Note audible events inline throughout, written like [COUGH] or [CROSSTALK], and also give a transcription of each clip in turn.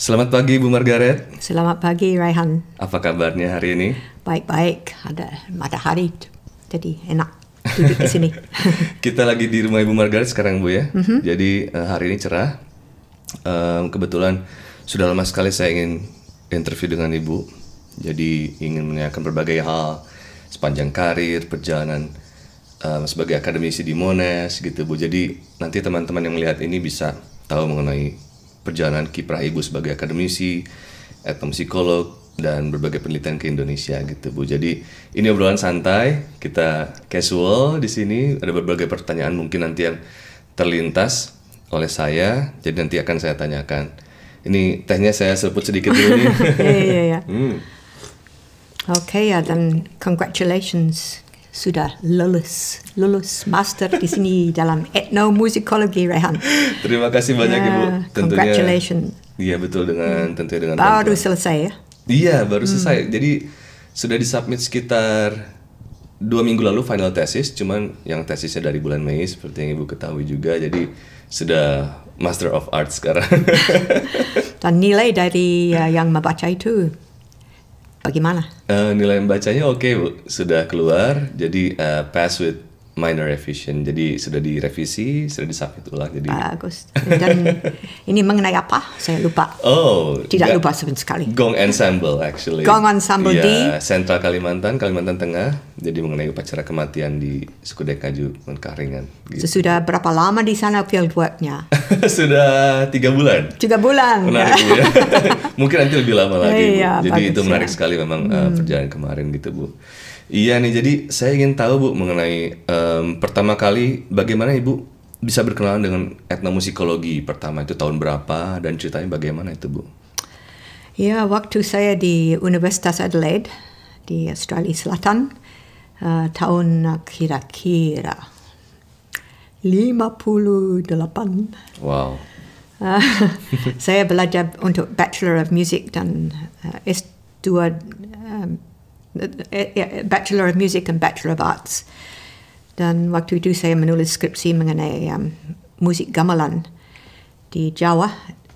Selamat pagi Bu Margaret. Selamat pagi Raihan. Apa kabarnya hari ini? Baik-baik, ada matahari jadi enak duduk di sini. [LAUGHS] Kita lagi di rumah Ibu Margaret sekarang Bu ya. Mm -hmm. Jadi eh, hari ini cerah. Um, kebetulan sudah lama sekali saya ingin interview dengan Ibu. Jadi ingin menanyakan berbagai hal sepanjang karir, perjalanan um, sebagai akademisi di Mones gitu Bu. Jadi nanti teman-teman yang melihat ini bisa tahu mengenai perjalanan kiprah ibu sebagai akademisi, psikolog, dan berbagai penelitian ke Indonesia gitu Bu. Jadi ini obrolan santai, kita casual di sini, ada berbagai pertanyaan mungkin nanti yang terlintas oleh saya, jadi nanti akan saya tanyakan. Ini tehnya saya sebut sedikit dulu [LAUGHS] iya, iya. Oke ya, dan congratulations sudah lulus lulus master di sini [LAUGHS] dalam etnomusikologi Rehan. Terima kasih banyak ya, Ibu. Tentunya. Congratulations. Iya betul dengan tentunya dengan baru tentu. selesai ya. Iya baru hmm. selesai. Jadi sudah disubmit sekitar dua minggu lalu final tesis, cuman yang tesisnya dari bulan Mei seperti yang Ibu ketahui juga. Jadi sudah Master of Arts sekarang. [LAUGHS] Dan nilai dari uh, yang membaca itu Bagaimana? Uh, nilai membacanya oke okay, bu, sudah keluar. Jadi uh, pass with minor revision. Jadi sudah direvisi, sudah disubmit ulang. Jadi bagus. Dan [LAUGHS] ini mengenai apa? Saya lupa. Oh, tidak lupa sebentar sekali. Gong Ensemble actually. Gong Ensemble ya, di Sentral Kalimantan, Kalimantan Tengah. Jadi mengenai upacara kematian di suku Dekaju Mengkaringan. Gitu. Sudah berapa lama di sana fieldworknya? [LAUGHS] sudah tiga bulan. Tiga bulan. Menarik [LAUGHS] ya. Mungkin nanti lebih lama lagi. Iya, Jadi itu menarik ya. sekali memang eh, hmm. perjalanan kemarin gitu bu. Iya nih, jadi saya ingin tahu Bu mengenai um, pertama kali bagaimana Ibu bisa berkenalan dengan etnomusikologi pertama itu tahun berapa dan ceritanya bagaimana itu Bu? Ya, waktu saya di Universitas Adelaide di Australia Selatan uh, tahun kira-kira 58. Wow. Eh, [LAUGHS] saya belajar untuk Bachelor of Music dan uh, S2 um, Eh, eh, Bachelor of Music and Bachelor of Arts. Dan waktu itu saya menulis skripsi mengenai um, musik gamelan di Jawa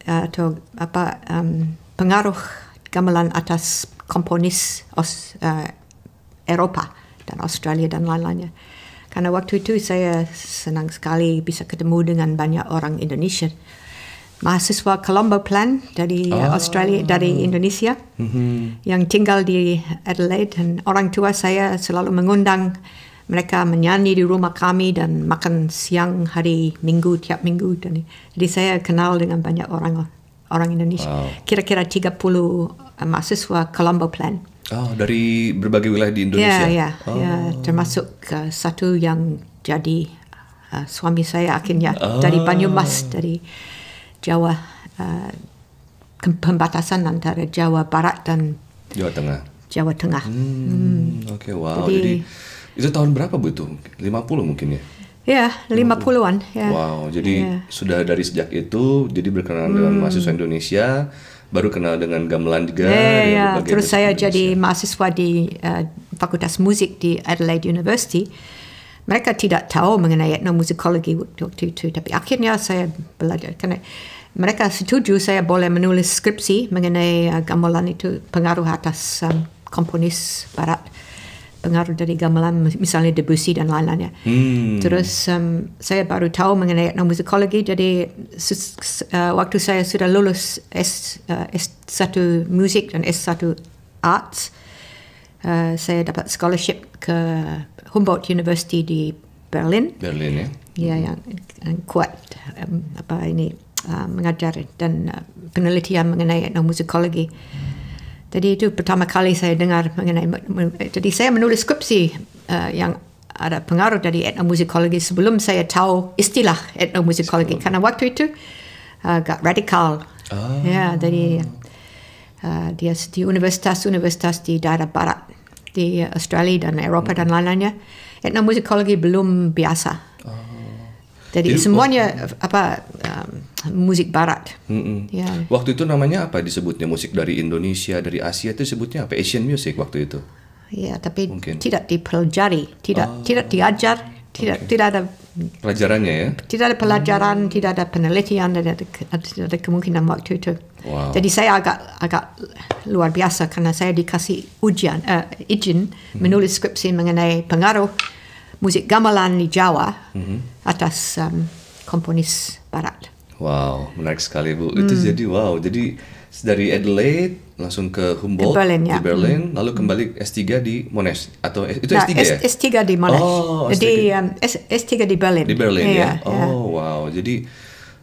atau apa um, pengaruh gamelan atas komponis Aus, uh, Eropa dan Australia dan lain-lainnya. Karena waktu itu saya senang sekali bisa ketemu dengan banyak orang Indonesia mahasiswa Colombo Plan dari oh. Australia dari hmm. Indonesia mm-hmm. yang tinggal di Adelaide dan orang tua saya selalu mengundang mereka menyanyi di rumah kami dan makan siang hari Minggu tiap minggu dan jadi saya kenal dengan banyak orang orang Indonesia wow. kira-kira 30 eh, mahasiswa Colombo Plan oh dari berbagai wilayah di Indonesia ya yeah, ya. oh. Ya, yeah, termasuk uh, satu yang jadi uh, suami saya akhirnya oh. dari ah. Banyumas dari Jawa uh, pembatasan antara Jawa Barat dan Jawa Tengah. Jawa Tengah. Hmm, hmm. Oke, okay, wow. Jadi, Jadi itu tahun berapa Bu itu? 50 mungkin ya? Ya, 50-an. ya. Wow, jadi ya. sudah dari sejak itu, jadi berkenalan hmm. dengan mahasiswa Indonesia, baru kenal dengan gamelan juga. Ya, ya. Terus saya Indonesia. jadi ya. mahasiswa di uh, Fakultas Musik di Adelaide University mereka tidak tahu mengenai etnomusikologi waktu itu, tapi akhirnya saya belajar karena mereka setuju saya boleh menulis skripsi mengenai uh, gamelan itu pengaruh atas um, komponis barat pengaruh dari gamelan misalnya Debussy dan lain-lainnya. Hmm. Terus um, saya baru tahu mengenai etnomusikologi jadi uh, waktu saya sudah lulus S, uh, S1 Music dan S1 arts uh, saya dapat scholarship ke Humboldt University di Berlin. Berlin ya. Ya yang, yang kuat um, apa ini uh, mengajar dan uh, penelitian mengenai etnomusikologi. Jadi itu pertama kali saya dengar mengenai jadi saya menulis skripsi uh, yang ada pengaruh dari etnomusikologi sebelum saya tahu istilah etnomusikologi karena waktu itu agak radikal. Oh. Ya, jadi uh, dia di universitas-universitas di daerah barat di Australia dan Eropa hmm. dan lain-lainnya etnomusikologi belum biasa. Oh. Jadi, Jadi semuanya oh. apa um, musik barat. Hmm. Ya. Waktu itu namanya apa disebutnya musik dari Indonesia dari Asia itu sebutnya apa Asian music waktu itu? Ya tapi Mungkin. tidak dipelajari, tidak oh. tidak diajar, tidak okay. tidak ada Pelajarannya ya? Tidak ada pelajaran, tidak ada penelitian, tidak ada, tidak ada kemungkinan waktu itu. Wow. Jadi saya agak agak luar biasa karena saya dikasih ujian uh, izin hmm. menulis skripsi mengenai pengaruh musik gamelan di Jawa hmm. atas um, komponis Barat. Wow, menarik sekali bu. Hmm. Itu jadi wow. Jadi dari Adelaide langsung ke Humboldt Berlin, ya. di Berlin, hmm. lalu kembali S3 di Monash atau itu nah, S3 ya? S3 di Monash. Oh, S3. Di um, 3 di Berlin. Di Berlin yeah, ya. Iya. Oh, yeah. wow. Jadi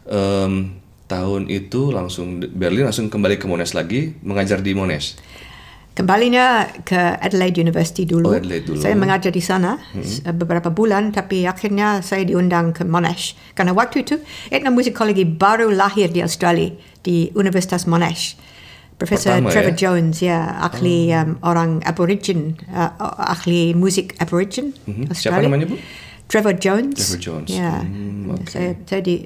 um, tahun itu langsung Berlin langsung kembali ke Monash lagi mengajar di Monash. Kembalinya ke Adelaide University dulu. Oh, Adelaide dulu. Saya mengajar di sana hmm. beberapa bulan, tapi akhirnya saya diundang ke Monash karena waktu itu musikologi baru lahir di Australia di Universitas Monash. Professor Pertama, ya. Trevor ya? Jones, ya, ahli oh. um, orang Aborigin, uh, uh, ahli musik Aborigin. Mm-hmm. Siapa namanya bu? Trevor Jones. Trevor Jones. Ya. Mm, okay. Saya saya di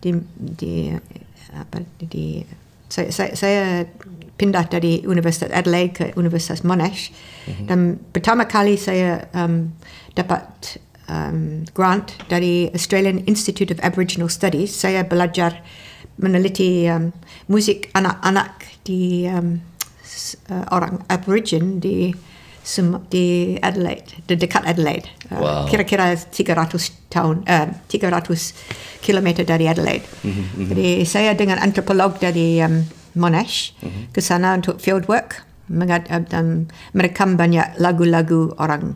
di di apa di saya saya, saya pindah dari Universitas Adelaide ke Universitas Monash mm-hmm. dan pertama kali saya um, dapat um, grant dari Australian Institute of Aboriginal Studies saya belajar meneliti um, musik anak-anak di um, uh, orang aborigin di di Adelaide, di dekat Adelaide. Uh, wow. kira-kira 300 tahun uh, 300 kilometer dari Adelaide. Mm-hmm, mm-hmm, Jadi saya dengan antropolog dari um, Monash mm-hmm. ke sana untuk fieldwork. uh, um, dan merekam banyak lagu-lagu orang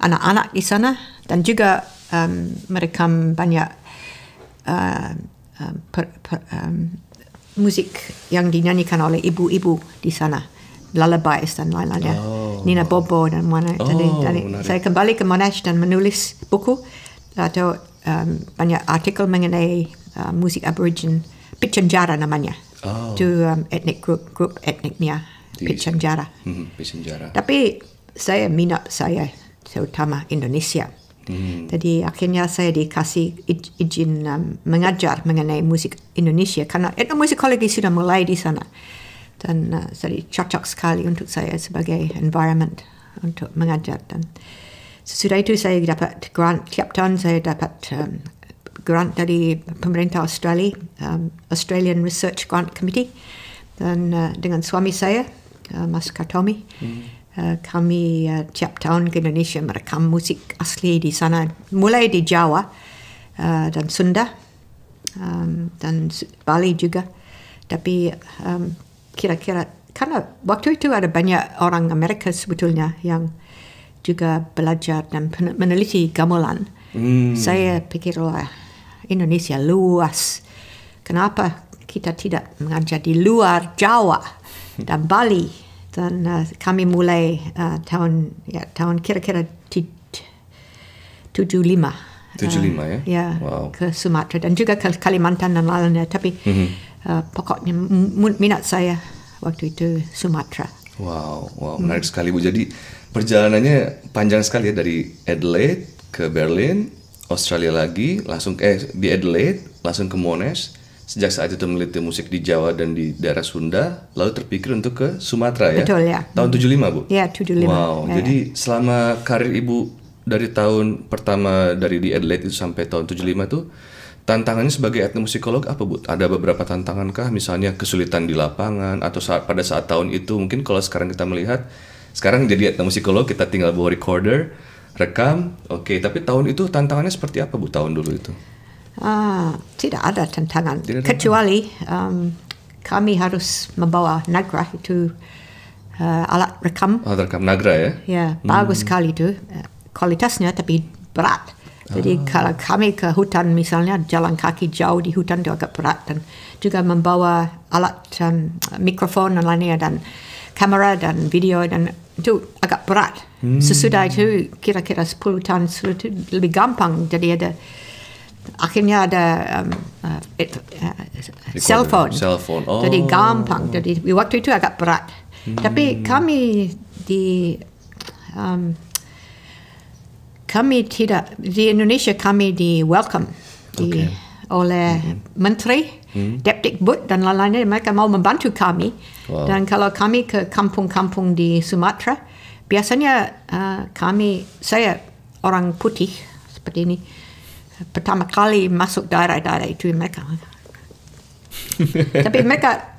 anak-anak di sana dan juga um, merekam banyak uh, um, per, per, um, musik yang dinyanyikan oleh ibu-ibu di sana. Lullabies dan lain-lain Oh. Nina Bobo dan mana. Oh, jadi, jadi saya kembali ke Monash dan menulis buku atau um, banyak artikel mengenai uh, musik aborigin. Picanjara namanya. Oh. Itu um, etnik grup grup etniknya Picanjara. Mhm, Tapi saya minat saya terutama Indonesia. Hmm. Jadi akhirnya saya dikasih izin um, mengajar mengenai musik Indonesia karena etnomusikologi sudah mulai di sana dan uh, jadi cocok sekali untuk saya sebagai environment untuk mengajar dan sesudah itu saya dapat grant tiap tahun saya dapat um, grant dari pemerintah Australia um, Australian Research Grant Committee dan uh, dengan suami saya uh, Mas Kartomi hmm Uh, kami uh, tiap tahun ke Indonesia merekam musik asli di sana, mulai di Jawa uh, dan Sunda um, dan Bali juga. Tapi um, kira-kira karena waktu itu ada banyak orang Amerika sebetulnya yang juga belajar dan meneliti gamelan. Hmm. Saya pikir wah Indonesia luas. Kenapa kita tidak mengajar di luar Jawa dan Bali? dan uh, kami mulai uh, tahun ya tahun kira-kira 75 75 uh, ya? ya wow. ke Sumatera dan juga ke Kalimantan dan lainnya tapi mm -hmm. uh, pokoknya minat saya waktu itu Sumatera wow wow menarik mm. sekali Bu jadi perjalanannya panjang sekali ya dari Adelaide ke Berlin Australia lagi langsung eh di Adelaide langsung ke Monash Sejak saat itu meneliti musik di Jawa dan di daerah Sunda, lalu terpikir untuk ke Sumatera ya. Betul ya. Tahun 75, Bu. Iya, 75. Wow. Ya, jadi ya. selama karir Ibu dari tahun pertama dari di Adelaide itu sampai tahun 75 tuh Tantangannya sebagai etnomusikolog apa bu? Ada beberapa tantangan kah? Misalnya kesulitan di lapangan atau saat pada saat tahun itu mungkin kalau sekarang kita melihat sekarang jadi etnomusikolog kita tinggal bawa recorder rekam oke okay. tapi tahun itu tantangannya seperti apa bu tahun dulu itu? Ah, tidak ada tantangan tidak kecuali um, kami harus membawa nagra itu uh, alat rekam. Alat rekam nagra ya? Ya, hmm. bagus sekali itu kualitasnya tapi berat. Jadi ah. kalau kami ke hutan misalnya jalan kaki jauh di hutan itu agak berat dan juga membawa alat um, mikrofon dan lainnya dan kamera dan video dan itu agak berat. Hmm. Sesudah itu kira-kira 10 tahun itu lebih gampang jadi ada akhirnya ada um, uh, uh, cellphone. phone. Oh. Jadi gampang. Jadi waktu itu agak berat. Hmm. Tapi kami di um, kami tidak di Indonesia kami di welcome di, oleh mm-hmm. hmm menteri mm-hmm. but dan lain-lainnya mereka mau membantu kami wow. dan kalau kami ke kampung-kampung di Sumatera biasanya uh, kami saya orang putih seperti ini pertama kali masuk daerah-daerah itu mereka tapi mereka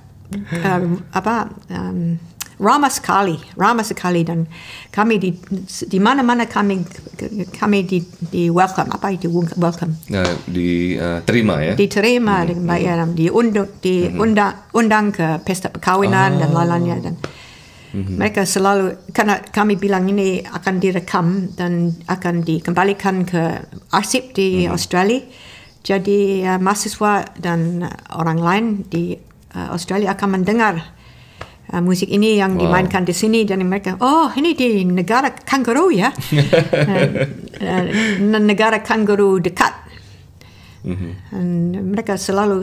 uh, apa um, ramah sekali ramah sekali dan kami di di mana-mana kami kami di di welcome apa itu welcome nah, terima uh, ya diterima mm -hmm. dengan baik hmm. ya diundang hmm, hmm. diundang undang ke pesta perkawinan oh. dan ah. lain-lainnya dan hmm Mereka selalu karena kami bilang ini akan direkam dan akan dikembalikan ke arsip di mm-hmm. Australia. Jadi uh, mahasiswa dan uh, orang lain di uh, Australia akan mendengar uh, musik ini yang wow. dimainkan di sini dan mereka oh ini di negara kanguru ya [LAUGHS] uh, uh, negara kanguru dekat. Mm-hmm. mereka selalu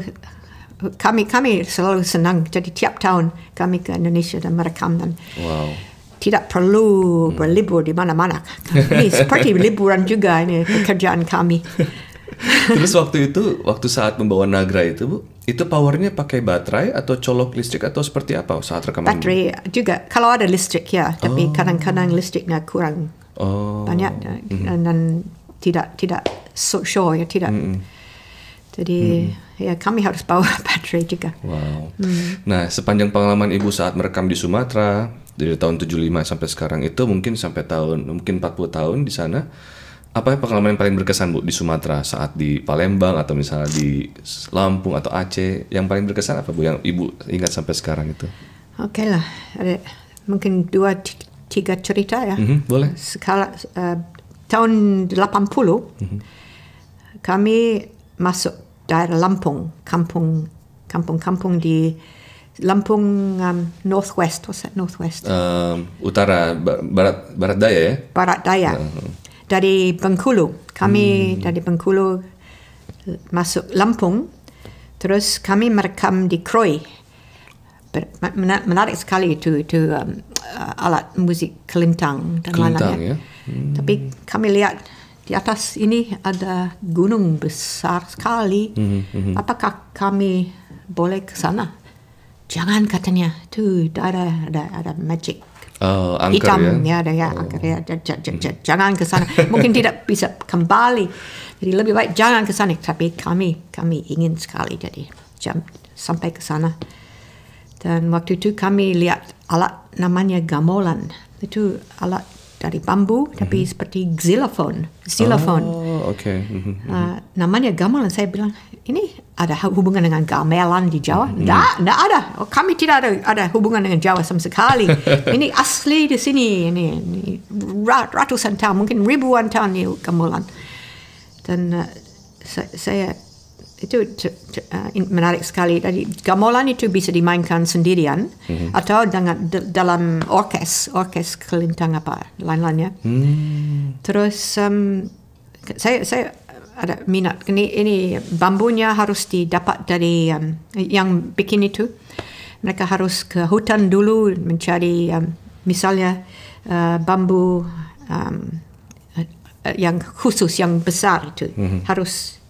kami kami selalu senang jadi tiap tahun kami ke Indonesia dan merekam dan wow. tidak perlu hmm. berlibur di mana-mana ini seperti [LAUGHS] liburan juga ini pekerjaan kami terus waktu itu waktu saat membawa Nagra itu bu itu powernya pakai baterai atau colok listrik atau seperti apa saat rekaman baterai juga kalau ada listrik ya tapi oh. kadang-kadang oh. listriknya kurang oh. banyak mm -hmm. dan tidak tidak sure ya tidak mm -hmm jadi hmm. ya kami harus bawa [LAUGHS] baterai juga. Wow. Hmm. Nah sepanjang pengalaman ibu saat merekam di Sumatera dari tahun 75 sampai sekarang itu mungkin sampai tahun mungkin 40 tahun di sana apa pengalaman yang paling berkesan bu di Sumatera saat di Palembang atau misalnya di Lampung atau Aceh yang paling berkesan apa bu yang ibu ingat sampai sekarang itu? Oke okay lah ada mungkin dua tiga cerita ya. Mm -hmm, boleh. Sekala uh, eh, tahun 80 mm -hmm. kami masuk daerah Lampung, kampung kampung-kampung di Lampung um, Northwest, what's that Northwest? Uh, utara, barat barat daya ya? Barat daya. Uh-huh. Dari Bengkulu, kami hmm. dari Bengkulu uh, masuk Lampung, terus kami merekam di Kroy. Menarik sekali itu itu um, uh, alat musik kelintang dan lain-lain. Ya? Hmm. Tapi kami lihat di atas ini ada gunung besar sekali. Mm -hmm. Apakah kami boleh ke sana? Jangan katanya, tuh ada ada ada magic. Oh, angker hitam ya, ya ada ya, oh. angker ya. J -j -j jangan ke sana. [LAUGHS] Mungkin tidak bisa kembali. Jadi lebih baik jangan ke sana. Tapi kami kami ingin sekali jadi jam, sampai ke sana. Dan waktu itu kami lihat alat namanya gamolan Itu alat dari bambu tapi mm-hmm. seperti xylophone xylophone oh, okay. mm-hmm. Mhm. uh, ah, namanya gamelan saya bilang ini ada hubungan dengan gamelan di Jawa mm-hmm. tidak ada kami tidak ada ada hubungan dengan Jawa sama sekali [LAUGHS] ini asli di sini ini, ini ratusan tahun mungkin ribuan tahun ini gamelan dan uh, saya itu uh, menarik sekali tadi gamelan itu bisa dimainkan sendirian mm-hmm. atau dengan dalam orkes orkes kelintang apa lain-lainnya mm. terus um, saya saya ada minat ini ini bambunya harus didapat dari um, yang bikin itu mereka harus ke hutan dulu mencari um, misalnya uh, bambu um, uh, yang khusus yang besar itu mm-hmm. harus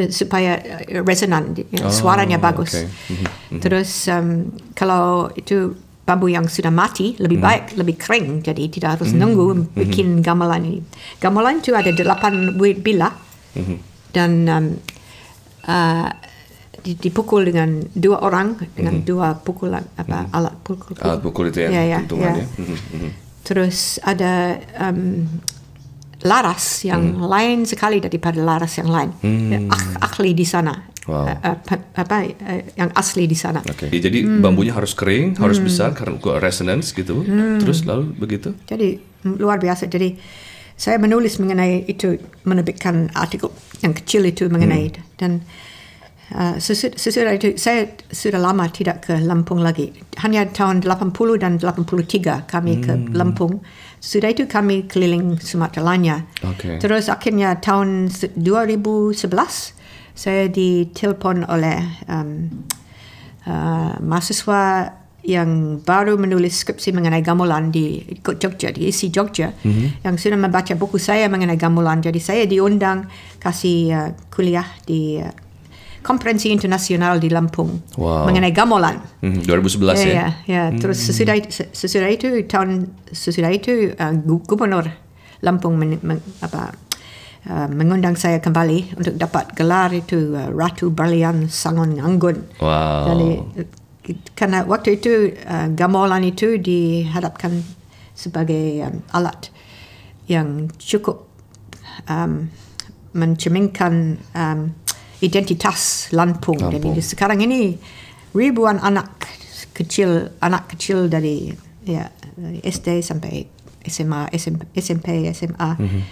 Eh, supaya eh, resonan oh, eh, ah, suaranya bagus. Okay. mm Terus um, kalau itu bambu yang sudah mati lebih hmm. baik lebih kering jadi tidak harus hmm. nunggu mhm. bikin gamelan ini gamelan itu ada delapan buah bilah hmm. dan um, uh, dipukul dengan dua orang dengan hmm. dua pukulan apa hmm. alat pukul alat pukul itu ya, yeah, yeah, yeah. mm Hmm. terus ada um, laras yang hmm. lain sekali daripada laras yang lain. Ya, hmm. Ak di sana. Wow. Uh, apa uh, yang asli di sana. Okay. Iya, jadi hmm. bambunya harus kering, harus hmm. besar karena resonance gitu. Hmm. Terus lalu begitu. Jadi luar biasa. Jadi saya menulis mengenai itu menerbitkan artikel yang kecil itu mengenai hmm. dan Ah, sesudah itu saya sudah lama tidak ke Lampung lagi. Hanya tahun 80 dan 83 kami hmm. ke Lampung. Sudah itu kami keliling Sumatera Lanya. Okay. Terus akhirnya tahun 2011 saya ditelepon oleh um, uh, mahasiswa yang baru menulis skripsi mengenai gamelan di Jogja, di isi Jogja, mm-hmm. yang sudah membaca buku saya mengenai gamelan. Jadi saya diundang kasih uh, kuliah di konferensi internasional di Lampung wow. mengenai gamelan. Mm, 2011 ya. Ya, ya. Mm. terus sesudah sesudah itu tahun sesudah itu uh, gubernur Lampung men, men, apa Uh, mengundang saya kembali untuk dapat gelar itu uh, Ratu Berlian Sangon Anggun. Wow. Jadi karena waktu itu uh, gamelan itu dihadapkan sebagai um, alat yang cukup um, mencerminkan um, identitas Lampung. Lampung. Jadi sekarang ini ribuan anak kecil, anak kecil dari ya dari SD sampai SMA, SMP, SMP SMA. Mm -hmm.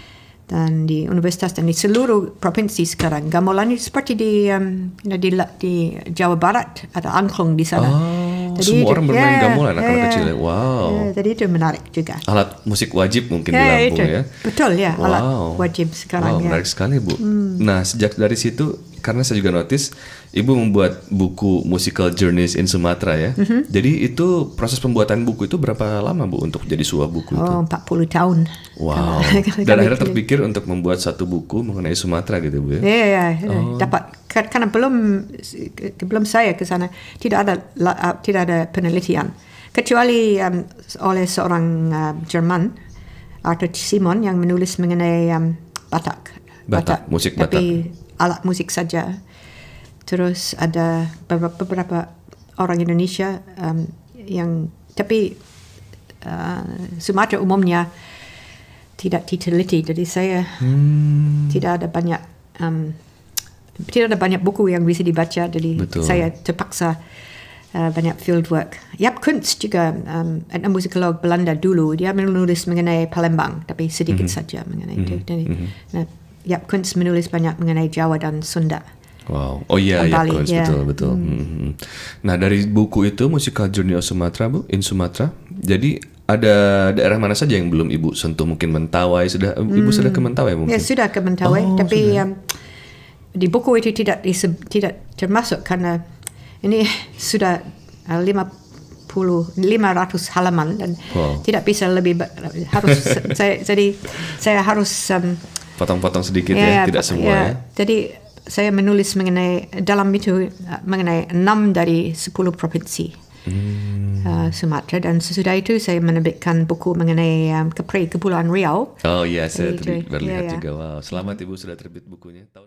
Dan di universitas dan di seluruh provinsi sekarang. Gamelan itu seperti di, um, di, di Jawa Barat, atau angklung di sana. Oh. Jadi semua orang bermain yeah, gamelan anak-anak yeah, ya. kecil. Ya? Wow. Yeah, jadi itu menarik juga. Alat musik wajib mungkin yeah, di ya, Lampung itu. ya. Betul ya, wow. alat wajib sekarang wow, ya. Menarik sekali Bu. Hmm. Nah sejak dari situ karena saya juga notice ibu membuat buku musical journeys in Sumatra ya. Mm -hmm. Jadi itu proses pembuatan buku itu berapa lama bu untuk jadi sebuah buku oh, itu? Oh 40 tahun. Wow. Dan akhirnya ya. terpikir untuk membuat satu buku mengenai Sumatra gitu bu ya? Iya iya. Ya. Oh. Dapat karena belum belum saya ke sana tidak ada tidak ada penelitian kecuali um, oleh seorang uh, Jerman Arthur Simon yang menulis mengenai um, Batak. Batak, Batak. musik Tapi, Batak alat musik saja. Terus ada beberapa, beberapa orang Indonesia um, yang tapi uh, Sumatera umumnya tidak diteliti. Jadi saya hmm. tidak ada banyak um, tidak ada banyak buku yang bisa dibaca. Jadi Betul. saya terpaksa uh, banyak fieldwork. Yap Kunz juga um, etno musikolog Belanda dulu dia menulis mengenai Palembang tapi sedikit -hmm. saja mengenai -hmm. itu. Jadi, -hmm. nah, Ya, kunst menulis banyak mengenai Jawa dan Sunda. Wow. Oh iya, ya, Bali, kunst, ya. betul betul. Hmm. Hmm, hmm, hmm. Nah dari buku itu Musical Journey of Sumatra bu, in Sumatra. Jadi ada daerah mana saja yang belum ibu sentuh? Mungkin Mentawai sudah hmm. ibu sudah ke Mentawai mungkin? Ya sudah ke Mentawai, oh, tapi Um, di buku itu tidak tidak termasuk karena ini [LAUGHS] sudah uh, lima puluh lima ratus halaman dan wow. tidak bisa lebih harus [LAUGHS] saya jadi saya harus um, potong-potong sedikit ya, ya, ya tidak ya. semua ya. ya. Jadi saya menulis mengenai dalam itu mengenai enam dari sepuluh provinsi. Hmm. Uh, Sumatera dan sesudah itu saya menerbitkan buku mengenai um, eh, Kepri Kepulauan Riau. Oh iya, saya terlihat ya, terbit, berlihat juga. Wow, selamat Ibu sudah terbit bukunya.